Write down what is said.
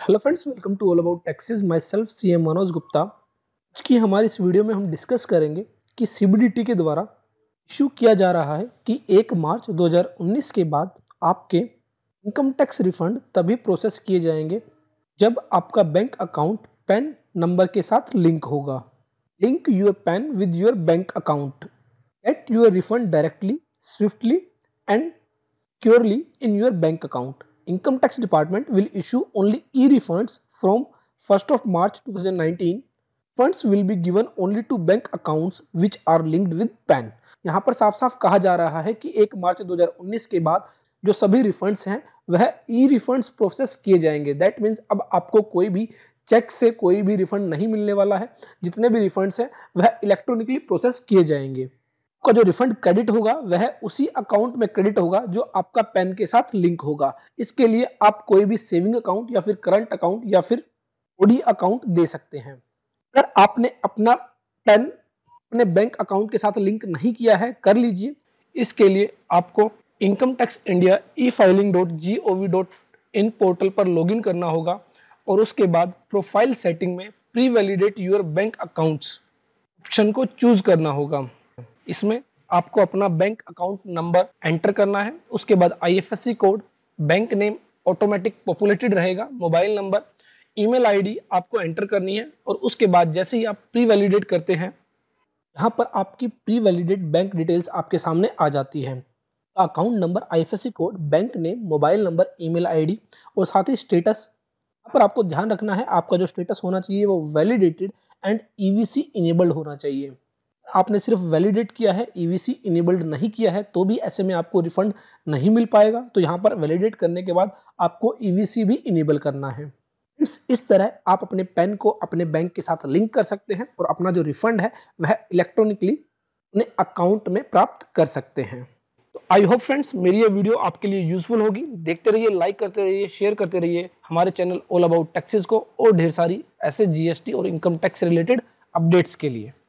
hello friends welcome to all about taxes myself C M Manoj Gupta आज की हमारे इस वीडियो में हम डिस्कस करेंगे कि सी के द्वारा इशू किया जा रहा है कि 1 मार्च 2019 के बाद आपके इनकम टैक्स रिफंड तभी प्रोसेस किए जाएंगे जब आपका बैंक अकाउंट पैन नंबर के साथ लिंक होगा link your PAN with your bank account get your refund directly swiftly and securely in your bank account income tax department will issue only e-refunds from 1st of March 2019 funds will be given only to bank accounts which are linked with pan यहाँ पर साफ साफ कहा जा रहा है कि 1 मार्च 2019 के बाद जो सभी रिफंड्स हैं वह ई रिफंड्स प्रोसेस किए जाएंगे दैट मीन्स अब आपको कोई भी चेक से कोई भी रिफंड नहीं मिलने वाला है जितने भी रिफंड्स हैं वह इलेक्ट्रॉनिकली प्रोसेस किए जाएंगे आपका जो रिफंड क्रेडिट होगा वह उसी अकाउंट में क्रेडिट होगा जो आपका पैन के साथ लिंक होगा इसके लिए आप कोई भी सेविंग अकाउंट या फिर करंट अकाउंट या फिर ओडी अकाउंट दे सकते हैं अगर आपने अपना पैन अपने बैंक अकाउंट के साथ लिंक नहीं किया है कर लीजिए इसके लिए आपको income tax India e filing dot G O V dot in portal पर लॉग इन करना होगा और उसके बाद प्रोफाइल सेटिंग में pre validate your bank accounts option को चूज करना होगा इसमें आपको अपना बैंक अकाउंट नंबर एंटर करना है उसके बाद IFSC code bank name automatic populated रहेगा मोबाइल नंबर ईमेल आईडी आपको एंटर करनी है और उसके बाद जैसे ही आप प्री वैलिडेट करते हैं यहाँ पर आपकी प्री वैलिडेट बैंक डिटेल्स आपके सामने आ जाती है account number IFSC code bank name mobile number email ID और साथ ही स्टेटस यहाँ पर आपको ध्यान रखना है आपका जो स्टेटस होना चाहिए वो वैलिडेटेड एंड ईवीसी इनेबल्ड होना चाहिए आपने सिर्फ वैलिडेट किया है ईवीसी e इनेबल्ड नहीं किया है तो भी ऐसे में आपको रिफंड नहीं मिल पाएगा तो यहाँ पर वैलिडेट करने के बाद आपको ईवीसी e भी इनेबल करना है इस तरह आप अपने पैन को अपने बैंक के साथ लिंक कर सकते हैं और अपना जो रिफंड है वह इलेक्ट्रॉनिकली अपने अकाउंट में प्राप्त कर सकते हैं तो आई होप फ्रेंड्स मेरी ये वीडियो आपके लिए यूजफुल होगी देखते रहिए लाइक करते रहिए शेयर करते रहिए हमारे चैनल ऑल अबाउट टैक्सेस को और ढेर सारी ऐसे जीएसटी और इनकम टैक्स रिलेटेड अपडेट्स के लिए